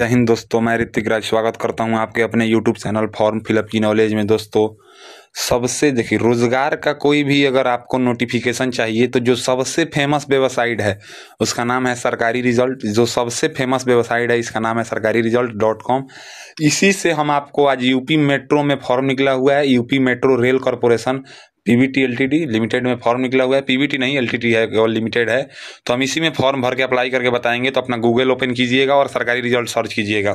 जय हिंद दोस्तों मैं ऋतिक राज स्वागत करता हूं आपके अपने यूट्यूब चैनल फॉर्म फिलअप की नॉलेज में दोस्तों सबसे देखिए रोज़गार का कोई भी अगर आपको नोटिफिकेशन चाहिए तो जो सबसे फेमस वेबसाइट है उसका नाम है सरकारी रिजल्ट जो सबसे फेमस वेबसाइट है इसका नाम है सरकारी रिजल्ट डॉट कॉम इसी से हम आपको आज यूपी मेट्रो में फॉर्म निकला हुआ है UP metro rail corporation PVT LTD limited में फॉर्म निकला हुआ है पीवीटी नहीं एलटीडी है केवल लिमिटेड है तो हम इसी में फॉर्म भर के अप्लाई करके बताएंगे तो अपना गूगल ओपन कीजिएगा और सरकारी रिजल्ट सर्च कीजिएगा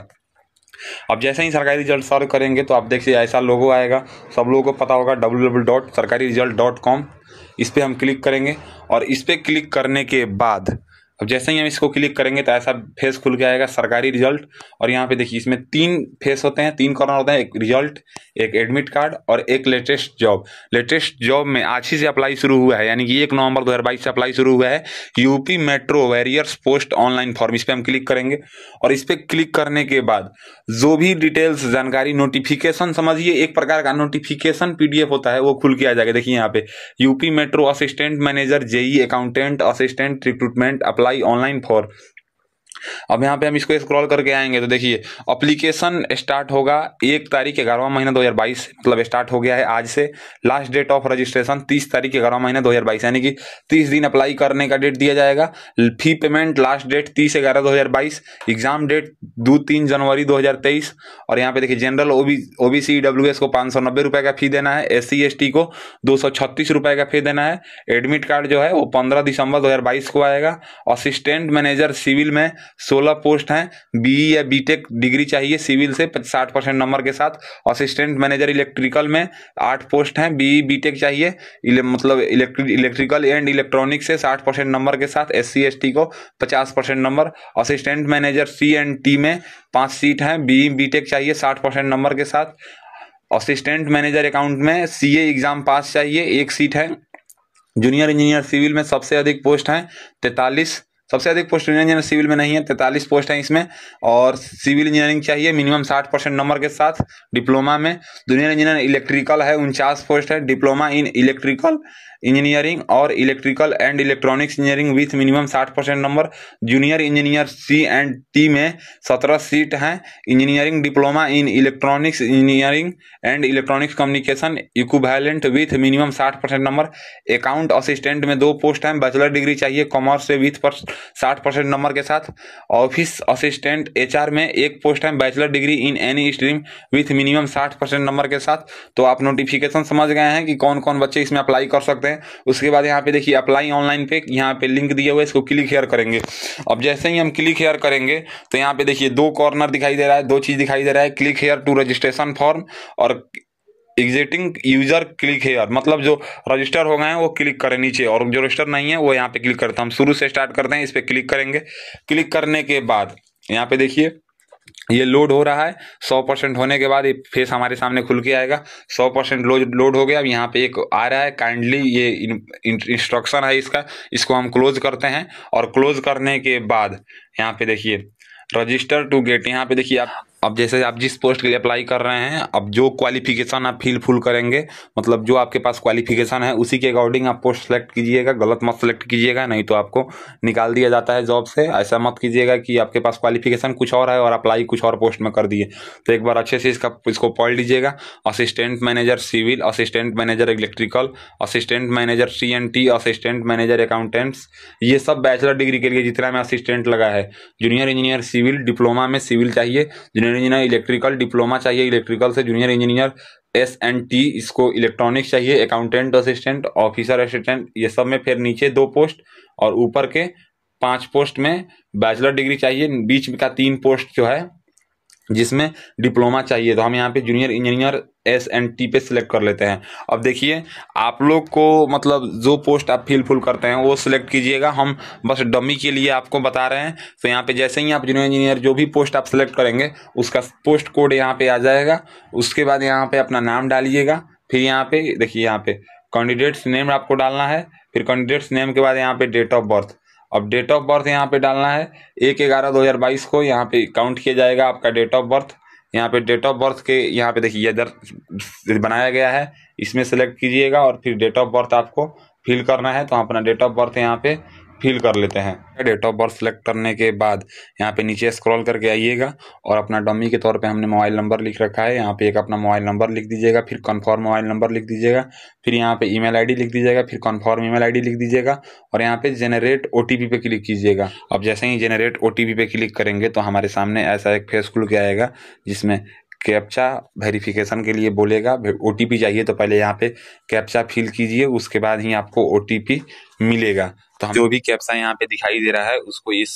अब जैसे ही सरकारी रिजल्ट सर्व करेंगे तो आप देखिए ऐसा लोगो आएगा सब लोगों को पता होगा W W dot Sarkari result dot com इस पर हम क्लिक करेंगे और इस पर क्लिक करने के बाद अब जैसे ही हम इसको क्लिक करेंगे तो ऐसा फेस खुल के आएगा सरकारी रिजल्ट और यहाँ पे देखिए इसमें तीन फेस होते हैं तीन कॉर्नर होते हैं एक रिजल्ट एक एडमिट कार्ड और एक लेटेस्ट जॉब लेटेस्ट जॉब में आज ही से अप्लाई शुरू हुआ है यानी कि एक नवंबर 2022 से अप्लाई शुरू हुआ है UP metro various post online form इस पर हम क्लिक करेंगे और इस पर क्लिक करने के बाद जो भी डिटेल्स जानकारी नोटिफिकेशन समझिए एक प्रकार का नोटिफिकेशन पीडीएफ होता है वो खुल के आ जाएगा देखिए यहाँ पे UP metro assistant manager JE accountant assistant recruitment apply apply online for अब यहाँ पे हम इसको स्क्रॉल करके आएंगे तो देखिए अप्लीकेशन स्टार्ट होगा एक तारीख ग्यारहवा महीना 2022 मतलब स्टार्ट हो गया है आज से लास्ट डेट ऑफ रजिस्ट्रेशन तीस तारीख ग्यारहवा महीना 2022 यानी कि तीस दिन अप्लाई करने का डेट दिया जाएगा फी पेमेंट लास्ट डेट तीस ग्यारह दो हज़ार बाईस एग्जाम डेट दो तीन जनवरी दो हज़ार तेईस और यहाँ पे देखिए general O B O B C W S को पाँच सौ नब्बे रुपये का फी देना है एस सी एस टी को दो सौ छत्तीस रुपये का फी देना है एडमिट कार्ड जो है वो पंद्रह दिसंबर दो हज़ार बाईस को आएगा असिस्टेंट मैनेजर सिविल में सोलह पोस्ट हैं बीई e या बीटेक डिग्री चाहिए सिविल से साठ परसेंट नंबर के साथ असिस्टेंट मैनेजर इलेक्ट्रिकल में आठ पोस्ट हैं बीई बीटेक e, चाहिए इले, मतलब इलेक्ट्रिकल एंड इलेक्ट्रॉनिक से साठ परसेंट नंबर के साथ एस सी को पचास percent number assistant manager C and T में पाँच सीट हैं बीई बीटेक e, चाहिए साठ परसेंट नंबर के साथ असिस्टेंट मैनेजर अकाउंट में सी एग्जाम पास चाहिए एक सीट है जूनियर इंजीनियर सिविल में सबसे अधिक पोस्ट हैं तैतालीस सबसे अधिक पोस्ट इंजीनियर सिविल में नहीं है तैंतालीस पोस्ट हैं इसमें और सिविल इंजीनियरिंग चाहिए मिनिमम साठ परसेंट नंबर के साथ डिप्लोमा में जूनियर इंजीनियर इलेक्ट्रिकल है उनचास पोस्ट है डिप्लोमा इन इलेक्ट्रिकल इंजीनियरिंग और electrical and electronics engineering with minimum साठ percent number junior engineer C and T में सत्रह सीट हैं engineering diploma in electronics engineering and electronics communication equivalent with minimum साठ percent number account assistant में दो post हैं bachelor degree चाहिए commerce से विथ पर साठ परसेंट नंबर के साथ ऑफिस असिस्टेंट एच में एक पोस्ट है bachelor degree in any stream with minimum साठ परसेंट नंबर के साथ तो आप नोटिफिकेशन समझ गए हैं कि कौन कौन बच्चे इसमें अप्लाई कर सकते हैं हैं उसके बाद यहाँ पे देखिए अप्लाई ऑनलाइन पे यहाँ पे लिंक दिया हुआ है इसको क्लिक हेयर करेंगे अब जैसे ही हम क्लिक हेयर करेंगे तो यहाँ पे देखिए दो कॉर्नर दिखाई दे रहा है दो चीज़ दिखाई दे रहा है click here to registration form और एग्जिटिंग यूजर क्लिक हेयर मतलब जो रजिस्टर हो गए हैं वो क्लिक करें नीचे और जो रजिस्टर नहीं है वो यहाँ पे क्लिक करते हैं हम शुरू से स्टार्ट करते हैं इस पर क्लिक करेंगे क्लिक करने के बाद यहाँ पे देखिए ये लोड हो रहा है सौ परसेंट होने के बाद ये फेस हमारे सामने खुल के आएगा सौ परसेंट लोड हो गया अब यहाँ पे एक आ रहा है काइंडली ये इंस्ट्रक्शन है इसका इसको हम क्लोज करते हैं और क्लोज करने के बाद यहाँ पे देखिए रजिस्टर टू गेट यहाँ पे देखिए आप अब जैसे आप जिस पोस्ट के लिए अप्लाई कर रहे हैं अब जो क्वालिफिकेशन आप फिल फुल करेंगे मतलब जो आपके पास क्वालिफिकेशन है उसी के अकॉर्डिंग आप पोस्ट सेलेक्ट कीजिएगा गलत मत सेलेक्ट कीजिएगा नहीं तो आपको निकाल दिया जाता है जॉब से ऐसा मत कीजिएगा कि आपके पास क्वालिफिकेशन कुछ और है और अप्लाई कुछ और पोस्ट में कर दिए तो एक बार अच्छे से इसका इसको पढ़ लीजिएगा assistant manager civil assistant manager electrical assistant manager C N T assistant manager accountants ये सब बैचलर डिग्री के लिए जितना में असिस्टेंट लगा है जूनियर इंजीनियर सिविल डिप्लोमा में सिविल चाहिए जूनियर इंजीनियर इलेक्ट्रिकल डिप्लोमा चाहिए इलेक्ट्रिकल से junior engineer S and T इसको इलेक्ट्रॉनिक्स चाहिए अकाउंटेंट असिस्टेंट ऑफिसर असिस्टेंट ये सब में फिर नीचे दो पोस्ट और ऊपर के पांच पोस्ट में बैचलर डिग्री चाहिए बीच का तीन पोस्ट जो है जिसमें डिप्लोमा चाहिए तो हम यहाँ पे junior engineer S and T पे सिलेक्ट कर लेते हैं अब देखिए आप लोग को मतलब जो पोस्ट आप फिल फुल करते हैं वो सिलेक्ट कीजिएगा हम बस डमी के लिए आपको बता रहे हैं तो यहाँ पे जैसे ही आप जूनियर इंजीनियर जो भी पोस्ट आप सिलेक्ट करेंगे उसका पोस्ट कोड यहाँ पर आ जाएगा उसके बाद यहाँ पर अपना नाम डालिएगा फिर यहाँ पर देखिए यहाँ पर कैंडिडेट्स नेम आपको डालना है फिर कैंडिडेट्स नेम के बाद यहाँ पे डेट ऑफ बर्थ अब डेट ऑफ बर्थ यहाँ पे डालना है एक ग्यारह दो हज़ार बाईस को यहाँ पे काउंट किया जाएगा आपका डेट ऑफ बर्थ यहाँ पे डेट ऑफ बर्थ के यहाँ पे देखिए इधर बनाया गया है इसमें सेलेक्ट कीजिएगा और फिर डेट ऑफ बर्थ आपको फिल करना है तो अपना डेट ऑफ बर्थ यहाँ पे फिल कर लेते हैं डेट ऑफ बर्थ सेलेक्ट करने के बाद यहाँ पे नीचे स्क्रॉल करके आइएगा और अपना डमी के तौर पे हमने मोबाइल नंबर लिख रखा है यहाँ पे एक अपना मोबाइल नंबर लिख दीजिएगा फिर कन्फर्म मोबाइल नंबर लिख दीजिएगा फिर यहाँ पे ईमेल आईडी लिख दीजिएगा फिर कन्फर्म ईमेल आईडी लिख दीजिएगा और यहाँ पे जेनरेट ओ पे क्लिक कीजिएगा अब जैसे ही जेनरेट ओ पे क्लिक करेंगे तो हमारे सामने ऐसा एक फेस खुल के आएगा जिसमें कैप्चा वेरिफिकेशन के लिए बोलेगा ओ चाहिए तो पहले यहाँ पे कैप्चा फिल कीजिए उसके बाद ही आपको ओ मिलेगा तो हम जो भी कैप्चा यहाँ पे दिखाई दे रहा है उसको इस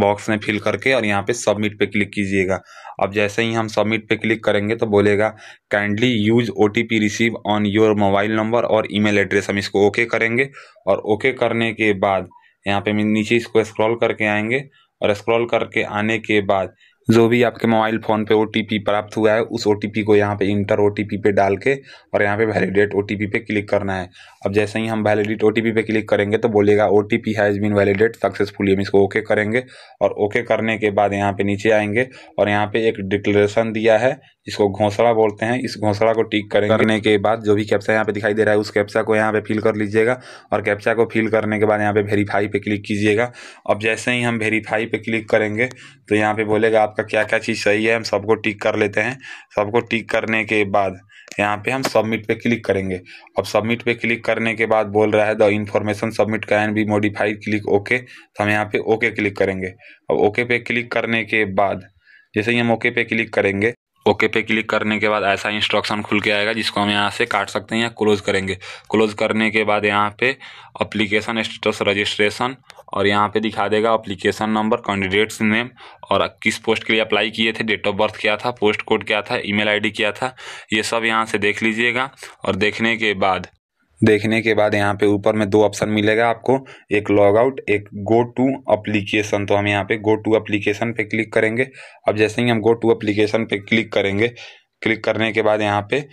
बॉक्स में फिल करके और यहाँ पे सबमिट पे क्लिक कीजिएगा अब जैसे ही हम सबमिट पे क्लिक करेंगे तो बोलेगा kindly use O receive on your mobile number और ईमेल एड्रेस हम इसको ओके करेंगे और ओके करने के बाद यहाँ पे नीचे इसको स्क्रॉल करके आएंगे और स्क्रॉल करके आने के बाद जो भी आपके मोबाइल फ़ोन पे ओ प्राप्त हुआ है उस ओ को यहाँ पे इंटर ओ पे डाल के और यहाँ पे वैलिडेट ओ पे क्लिक करना है अब जैसे ही हम वैलिडेट ओ पे क्लिक करेंगे तो बोलेगा O T P has been validate successfully हम इसको ओके करेंगे और ओके करने के बाद यहाँ पे नीचे आएंगे और यहाँ पे एक डिक्लेरेशन दिया है इसको घोंसला बोलते हैं इस घोंसला को टिक करने के बाद जो भी कैप्चा यहाँ पे दिखाई दे रहा है उस कैप्चा को यहाँ पे फिल कर लीजिएगा और कैप्चा को फिल करने के बाद यहाँ पे वेरीफाई पे क्लिक कीजिएगा अब जैसे ही हम वेरीफाई पे क्लिक करेंगे तो यहाँ पे बोलेगा आपका क्या क्या चीज़ सही है हम सबको टिक कर लेते हैं सबको टिक करने के बाद यहाँ पे हम सबमिट पे क्लिक करेंगे अब सबमिट पे क्लिक करने के बाद बोल रहा है the information submit can be modified click okay तो हम यहाँ पे ओके क्लिक करेंगे अब ओके पे क्लिक करने के बाद जैसे ही हम ओके पे क्लिक करेंगे ओके पे क्लिक करने के बाद ऐसा इंस्ट्रक्शन खुल के आएगा जिसको हम यहाँ से काट सकते हैं या क्लोज़ करेंगे क्लोज़ करने के बाद यहाँ पे अप्लीकेशन स्टेटस रजिस्ट्रेशन और यहाँ पे दिखा देगा अप्लीकेशन नंबर कैंडिडेट्स नेम और किस पोस्ट के लिए अप्लाई किए थे डेट ऑफ बर्थ क्या था पोस्ट कोड क्या था ईमेल आईडी क्या था ये सब यहाँ से देख लीजिएगा और देखने के बाद देखने के बाद यहाँ पे ऊपर में दो ऑप्शन मिलेगा आपको एक लॉग आउट एक गो टू अप्लीकेशन तो हम यहाँ पे गो टू अप्लीकेशन पे क्लिक करेंगे अब जैसे ही हम गो टू अप्लीकेशन पे क्लिक करेंगे क्लिक करने के बाद यहाँ पे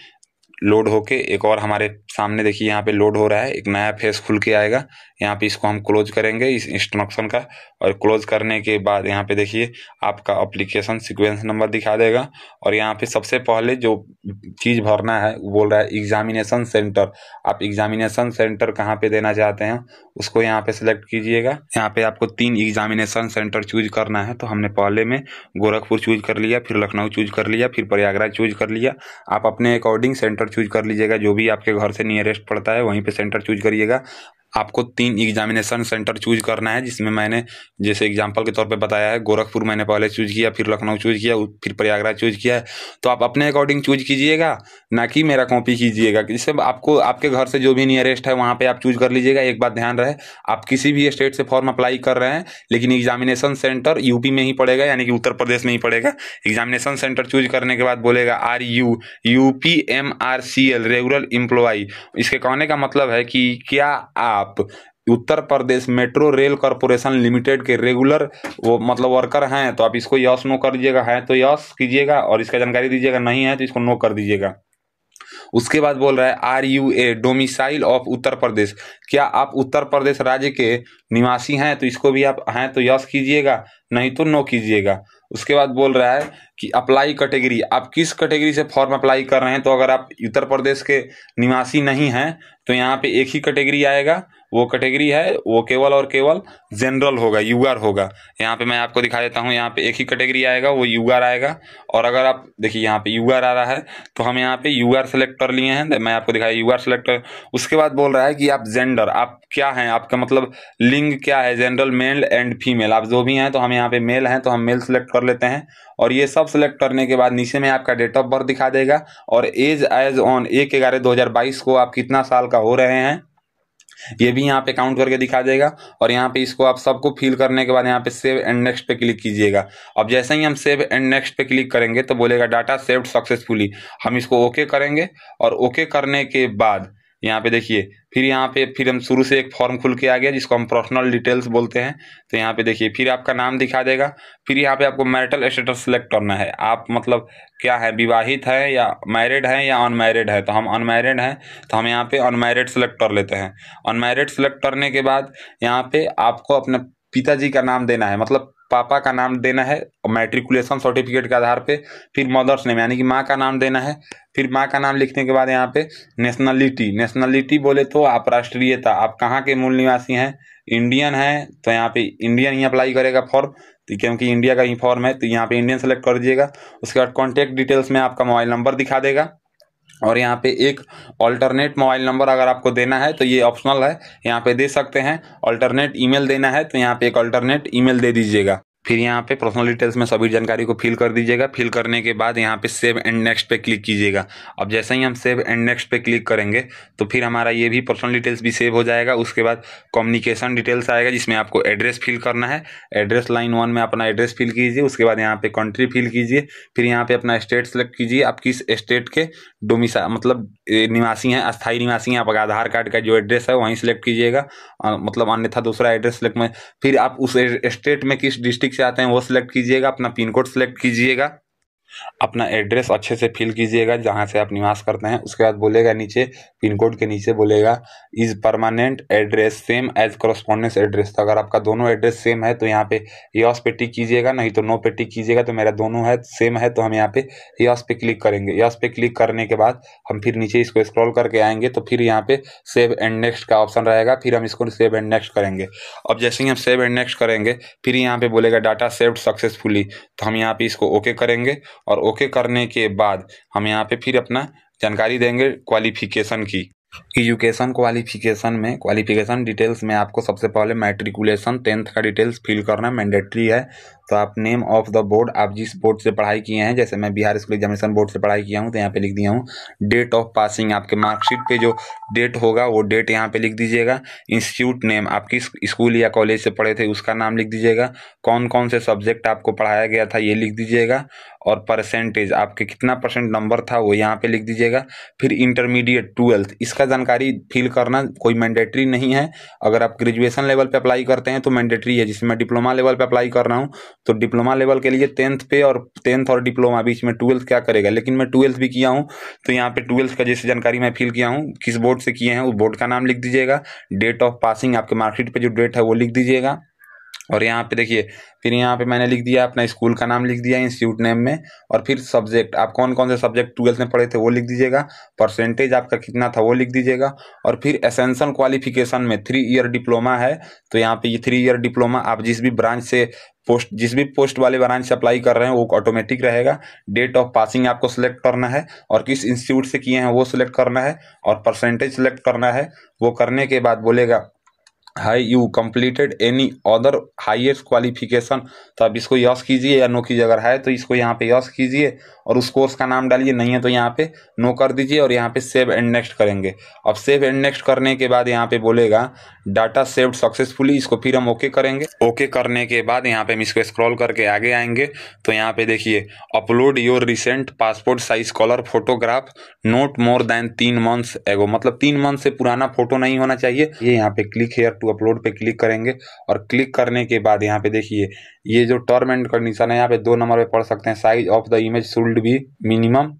लोड होके एक और हमारे सामने देखिए यहाँ पे लोड हो रहा है एक नया फेस खुल के आएगा यहाँ पे इसको हम क्लोज करेंगे इस इंस्ट्रक्शन का और क्लोज करने के बाद यहाँ पे देखिए आपका अप्लीकेशन सिक्वेंस नंबर दिखा देगा और यहाँ पे सबसे पहले जो चीज़ भरना है वो बोल रहा है एग्जामिनेशन सेंटर आप एग्जामिनेशन सेंटर कहाँ पर देना चाहते हैं उसको यहाँ पर सिलेक्ट कीजिएगा यहाँ पर आपको तीन एग्जामिनेशन सेंटर चूज करना है तो हमने पहले में गोरखपुर चूज कर लिया फिर लखनऊ चूज कर लिया फिर प्रयागराज चूज कर लिया आप अपने अकॉर्डिंग सेंटर सेंटर चूज कर लीजिएगा जो भी आपके घर से नियरेस्ट पड़ता है वहीं पे सेंटर चूज करिएगा आपको तीन एग्जामिनेशन सेंटर चूज करना है जिसमें मैंने जैसे एग्जाम्पल के तौर पे बताया है गोरखपुर मैंने पहले चूज किया फिर लखनऊ चूज किया फिर प्रयागराज चूज किया है तो आप अपने अकॉर्डिंग चूज कीजिएगा ना कि मेरा कॉपी कीजिएगा जिससे आपको आपके घर से जो भी नियरेस्ट है वहाँ पर आप चूज कर लीजिएगा एक बात ध्यान रहे आप किसी भी स्टेट से फॉर्म अप्लाई कर रहे हैं लेकिन एग्जामिनेशन सेंटर यूपी में ही पड़ेगा यानी कि उत्तर प्रदेश में ही पड़ेगा एग्जामिनेशन सेंटर चूज करने के बाद बोलेगा are you U P M R C L regular employee इसके कहने का मतलब है कि क्या आप आप Uttar Pradesh metro rail corporation limited के रेगुलर वो मतलब वर्कर हैं तो आप इसको यस नो कर दीजिएगा है तो यस कीजिएगा और इसका जानकारी दीजिएगा नहीं है तो इसको नो कर दीजिएगा उसके बाद बोल रहा है are you a domicile of Uttar Pradesh क्या आप उत्तर प्रदेश राज्य के निवासी हैं तो इसको भी आप हैं तो यस कीजिएगा नहीं तो नो कीजिएगा उसके बाद बोल रहा है कि अप्लाई कैटेगरी आप किस कैटेगरी से फॉर्म अप्लाई कर रहे हैं तो अगर आप उत्तर प्रदेश के निवासी नहीं हैं तो यहाँ पे एक ही कैटेगरी आएगा वो कैटेगरी है वो केवल और केवल जनरल होगा यू होगा यहाँ पे मैं आपको दिखा देता हूँ यहाँ पे एक ही कैटेगरी आएगा वो यू आएगा और अगर आप देखिए यहाँ पे यू आ रहा है तो हम यहाँ पे आर सेलेक्ट कर लिए हैं मैं आपको दिखाया आर सेलेक्ट उसके बाद बोल रहा है कि आप जेंडर आप क्या हैं आपका मतलब लिंग लिंग क्या है जनरल मेल एंड फीमेल आप जो भी हैं तो हम यहाँ पे मेल हैं तो हम मेल सेलेक्ट कर लेते हैं और ये सब सेलेक्ट करने के बाद नीचे में आपका डेट ऑफ बर्थ दिखा देगा और एज एज ऑन एक ग्यारह दो हज़ार बाईस को आप कितना साल का हो रहे हैं ये भी यहाँ पे काउंट करके दिखा देगा और यहाँ पे इसको आप सबको फिल करने के बाद यहाँ पे सेव एंड नेक्स्ट पे क्लिक कीजिएगा अब जैसे ही हम सेव एंड नेक्स्ट पे क्लिक करेंगे तो बोलेगा डाटा सेव्ड सक्सेसफुली हम इसको ओके करेंगे और ओके करने के बाद यहाँ पे देखिए फिर यहाँ पे फिर हम शुरू से एक फॉर्म खुल के आ गया जिसको हम पर्सनल डिटेल्स बोलते हैं तो यहाँ पे देखिए फिर आपका नाम दिखा देगा फिर यहाँ पे आपको मैरिटल स्टेटस सेलेक्ट करना है आप मतलब क्या है विवाहित है या मैरिड है या अनमैरिड है तो हम अनमैरिड हैं तो हम यहाँ पे अनमैरिड सेलेक्ट कर लेते हैं अनमैरिड सेलेक्ट करने के बाद यहाँ पे आपको अपने पिताजी का नाम देना है मतलब पापा का नाम देना है और मैट्रिकुलेशन सर्टिफिकेट के आधार पे फिर मदर्स नेम यानी कि माँ का नाम देना है फिर माँ का नाम लिखने के बाद यहाँ पे नेशनलिटी नेशनलिटी बोले तो आप राष्ट्रीयता आप कहाँ के मूल निवासी हैं इंडियन हैं तो यहाँ पे इंडियन ही अप्लाई करेगा फॉर्म तो क्योंकि इंडिया का ही फॉर्म है तो यहाँ पे इंडियन सेलेक्ट कर दीजिएगा उसके बाद कॉन्टैक्ट डिटेल्स में आपका मोबाइल नंबर दिखा देगा और यहाँ पे एक अल्टरनेट मोबाइल नंबर अगर आपको देना है तो ये ऑप्शनल है यहाँ पे दे सकते हैं अल्टरनेट ईमेल देना है तो यहाँ पे एक अल्टरनेट ईमेल दे दीजिएगा फिर यहाँ पे पर्सनल डिटेल्स में सभी जानकारी को फिल कर दीजिएगा फिल करने के बाद यहाँ पे सेव एंड नेक्स्ट पे क्लिक कीजिएगा अब जैसे ही हम सेव एंड नेक्स्ट पे क्लिक करेंगे तो फिर हमारा ये भी पर्सनल डिटेल्स भी सेव हो जाएगा उसके बाद कम्युनिकेशन डिटेल्स आएगा जिसमें आपको एड्रेस फिल करना है एड्रेस लाइन वन में अपना एड्रेस फिल कीजिए उसके बाद यहाँ पे कंट्री फिल कीजिए फिर यहाँ पे अपना स्टेट सेलेक्ट कीजिए आप किस स्टेट के डोमिसा मतलब निवासी हैं अस्थायी निवासी हैं आपका आधार कार्ड का जो एड्रेस है वहीं सेलेक्ट कीजिएगा मतलब अन्यथा दूसरा एड्रेस सेलेक्ट में फिर आप उस स्टेट में किस डिस्ट्रिक्ट से आते हैं वो सिलेक्ट कीजिएगा अपना पिन कोड सेलेक्ट कीजिएगा अपना एड्रेस अच्छे से फिल कीजिएगा जहाँ से आप निवास करते हैं उसके बाद बोलेगा नीचे पिन कोड के नीचे बोलेगा is permanent address same as correspondence address तो अगर आपका दोनों एड्रेस सेम है तो यहाँ पे यस पे टिक कीजिएगा नहीं तो नो पे टिक कीजिएगा तो मेरा दोनों है सेम है तो हम यहाँ पे यस पे क्लिक करेंगे यस पे क्लिक करने के बाद हम फिर नीचे इसको स्क्रॉल करके आएंगे तो फिर यहाँ पे सेव एंड नेक्स्ट का ऑप्शन रहेगा फिर हम इसको सेव एंड नेक्स्ट करेंगे अब जैसे ही हम सेव एंड नेक्स्ट करेंगे फिर यहाँ पे बोलेगा डाटा सेव्ड सक्सेसफुली तो हम यहाँ पे इसको ओके करेंगे और ओके करने के बाद हम यहाँ पे फिर अपना जानकारी देंगे क्वालिफिकेशन की एजुकेशन क्वालिफिकेशन में क्वालिफिकेशन डिटेल्स में आपको सबसे पहले मैट्रिकुलेशन टेंथ का डिटेल्स फिल करना मैंडेटरी है तो आप नेम ऑफ द बोर्ड आप जिस बोर्ड से पढ़ाई किए हैं जैसे मैं बिहार स्कूल एग्जामिनेशन बोर्ड से पढ़ाई किया हूँ तो यहाँ पे लिख दिया हूँ डेट ऑफ पासिंग आपके मार्कशीट पे जो डेट होगा वो डेट यहाँ पे लिख दीजिएगा इंस्टीट्यूट नेम आप किस स्कूल या कॉलेज से पढ़े थे उसका नाम लिख दीजिएगा कौन कौन से सब्जेक्ट आपको पढ़ाया गया था ये लिख दीजिएगा और परसेंटेज आपके कितना परसेंट नंबर था वो यहाँ पे लिख दीजिएगा फिर इंटरमीडिएट ट्वेल्थ इसका जानकारी फिल करना कोई मैंडेटरी नहीं है अगर आप ग्रेजुएशन लेवल पे अप्लाई करते हैं तो मैंडेटरी है जिसमें मैं डिप्लोमा लेवल पे अप्लाई कर रहा हूँ तो डिप्लोमा लेवल के लिए टेंथ पे और टेंथ और डिप्लोमा बीच में ट्वेल्थ क्या करेगा लेकिन मैं ट्वेल्थ भी किया हूँ तो यहाँ पे ट्वेल्थ का जैसे जानकारी मैं फिल किया हूँ किस बोर्ड से किए हैं उस बोर्ड का नाम लिख दीजिएगा डेट ऑफ पासिंग आपके मार्कशीट पर जो डेट है वो लिख दीजिएगा और यहाँ पे देखिए फिर यहाँ पे मैंने लिख दिया अपना स्कूल का नाम लिख दिया इंस्टीट्यूट नेम में और फिर सब्जेक्ट आप कौन कौन से सब्जेक्ट ट्वेल्थ में पढ़े थे वो लिख दीजिएगा परसेंटेज आपका कितना था वो लिख दीजिएगा और फिर एसेंशन क्वालिफिकेशन में थ्री ईयर डिप्लोमा है तो यहाँ पे ये थ्री ईयर डिप्लोमा आप जिस भी ब्रांच से पोस्ट जिस भी पोस्ट वाले ब्रांच से अप्लाई कर रहे हैं वो ऑटोमेटिक रहेगा डेट ऑफ पासिंग आपको सिलेक्ट करना है और किस इंस्टीट्यूट से किए हैं वो सिलेक्ट करना है और परसेंटेज सेलेक्ट करना है वो करने के बाद बोलेगा है you completed any other highest qualification तो आप इसको यस कीजिए या नो कीजिए अगर है तो इसको यहाँ पे यस कीजिए और उस कोर्स का नाम डालिए नहीं है तो यहाँ पे नो कर दीजिए और यहाँ पे सेव एंड नेक्स्ट करेंगे अब सेव एंड नेक्स्ट करने के बाद यहाँ पे बोलेगा डाटा सेव्ड सक्सेसफुली इसको फिर हम ओके करेंगे ओके करने के बाद यहाँ पे हम इसको स्क्रॉल करके आगे आएंगे तो यहाँ पे देखिए upload your recent passport size colour photograph not more than तीन मंथ्स एगो मतलब तीन मंथ से पुराना फोटो नहीं होना चाहिए ये यहाँ पे click here to to upload पे क्लिक करेंगे और क्लिक करने के बाद यहाँ पे देखिए ये जो टर्म एंड कंडीशन है यहाँ पे दो नंबर पे पढ़ सकते हैं size of the image should भी मिनिमम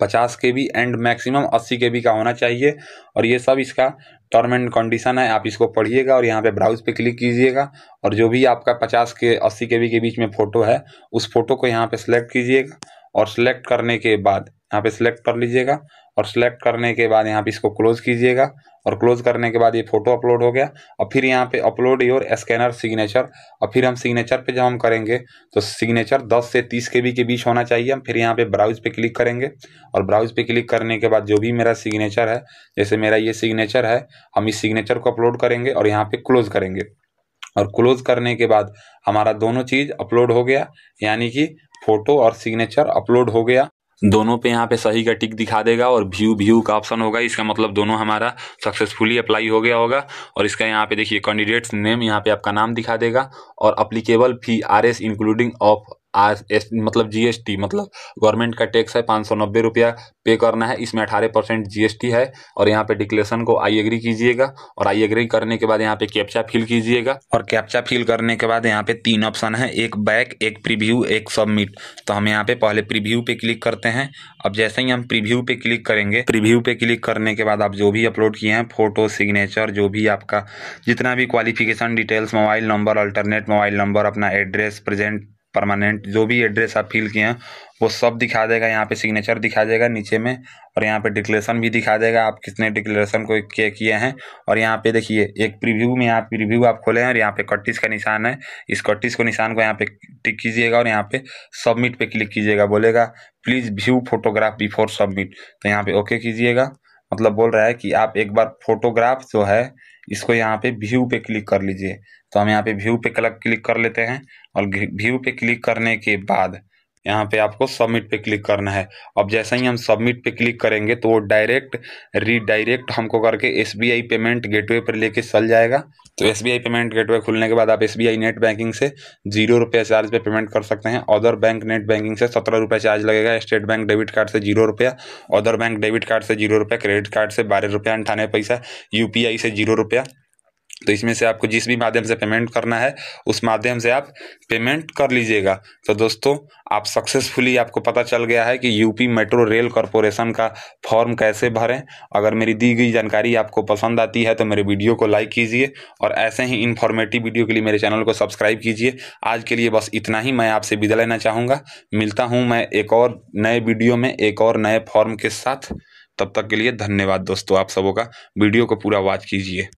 पचास के बी एंड मैक्सिमम अस्सी के बी का होना चाहिए और ये सब इसका टर्म एंड कंडीशन है आप इसको पढ़िएगा और यहाँ पे ब्राउज पे क्लिक कीजिएगा और जो भी आपका पचास के अस्सी के बी के बीच में फ़ोटो है उस फोटो को यहाँ पे सिलेक्ट कीजिएगा और सिलेक्ट करने के बाद यहाँ पे सिलेक्ट कर लीजिएगा और सिलेक्ट करने के बाद यहाँ पे इसको क्लोज कीजिएगा और क्लोज करने के बाद ये फोटो अपलोड हो गया और फिर यहाँ पे अपलोड योर स्कैनर सिग्नेचर और फिर हम सिग्नेचर पे जब हम करेंगे तो सिग्नेचर 10 से 30 के बी के बीच होना चाहिए हम फिर यहाँ पे ब्राउज पे क्लिक करेंगे और ब्राउज पे क्लिक करने के बाद जो भी मेरा सिग्नेचर है जैसे मेरा ये सिग्नेचर है हम इस सिग्नेचर को अपलोड करेंगे और यहाँ पर क्लोज करेंगे और क्लोज करने के बाद हमारा दोनों चीज़ अपलोड हो गया यानी कि फोटो और सिग्नेचर अपलोड हो गया दोनों पे यहाँ पे सही का टिक दिखा देगा और व्यू व्यू का ऑप्शन होगा इसका मतलब दोनों हमारा सक्सेसफुली अप्लाई हो गया होगा और इसका यहाँ पे देखिए कैंडिडेट्स नेम यहाँ पे आपका नाम दिखा देगा और applicable fee R S including of आज एस मतलब जीएसटी मतलब गवर्नमेंट का टैक्स है पाँच सौ नब्बे रुपया पे करना है इसमें अठारह परसेंट जीएसटी है और यहाँ पे डिक्लेरेशन को आई एग्री कीजिएगा और आई एग्री करने के बाद यहाँ पे कैप्चा फिल कीजिएगा और कैप्चा फिल करने के बाद यहाँ पे तीन ऑप्शन है एक बैक एक प्रीव्यू एक सबमिट तो हम यहाँ पे पहले प्रीव्यू पे क्लिक करते हैं अब जैसे ही हम प्रीव्यू पे क्लिक करेंगे प्रीव्यू पे क्लिक करने के बाद आप जो भी अपलोड किए हैं फोटो सिग्नेचर जो भी आपका जितना भी qualification details mobile number alternate mobile number अपना एड्रेस प्रेजेंट परमानेंट जो भी एड्रेस आप फिल किए हैं वो सब दिखा देगा यहाँ पे सिग्नेचर दिखा देगा नीचे में और यहाँ पे डिक्लेरेशन भी दिखा देगा आप कितने डिक्लेरेशन को क्या किए हैं और यहाँ पे देखिए एक प्रीव्यू में यहाँ प्रीव्यू आप खोले हैं और यहाँ पे कट्टिस का निशान है इस कट्टिस को निशान को यहाँ पे टिक कीजिएगा और यहाँ पे सबमिट पे क्लिक कीजिएगा बोलेगा please view photograph before submit तो यहाँ पे ओके कीजिएगा मतलब बोल रहा है कि आप एक बार फोटोग्राफ जो है इसको यहाँ पे व्यू पे क्लिक कर लीजिए तो हम यहाँ पे व्यू पे क्लिक कर लेते हैं और व्यू पे क्लिक करने के बाद यहाँ पे आपको सबमिट पे क्लिक करना है अब जैसा ही हम सबमिट पे क्लिक करेंगे तो वो डायरेक्ट रीडायरेक्ट हमको करके एस पेमेंट गेटवे पर लेके चल जाएगा तो एस पेमेंट गेटवे खुलने के बाद आप एस नेट बैंकिंग से जीरो रुपये चार्ज पे पेमेंट कर सकते हैं अदर बैंक नेट बैंकिंग से सत्रह रुपये चार्ज लगेगा स्टेट बैंक डेबिट कार्ड से जीरो रुपया अदर बैंक डेबिट कार्ड से जीरो रुपया क्रेडिट कार्ड से बारह रुपया अंठानवे पैसा यूपीआई से जीरो रुपया तो इसमें से आपको जिस भी माध्यम से पेमेंट करना है उस माध्यम से आप पेमेंट कर लीजिएगा तो दोस्तों आप सक्सेसफुली आपको पता चल गया है कि यूपी मेट्रो रेल कॉरपोरेशन का फॉर्म कैसे भरें अगर मेरी दी गई जानकारी आपको पसंद आती है तो मेरे वीडियो को लाइक कीजिए और ऐसे ही इन्फॉर्मेटिव वीडियो के लिए मेरे चैनल को सब्सक्राइब कीजिए आज के लिए बस इतना ही मैं आपसे विदा लेना चाहूँगा मिलता हूँ मैं एक और नए वीडियो में एक और नए फॉर्म के साथ तब तक के लिए धन्यवाद दोस्तों आप सबों का वीडियो को पूरा वॉच कीजिए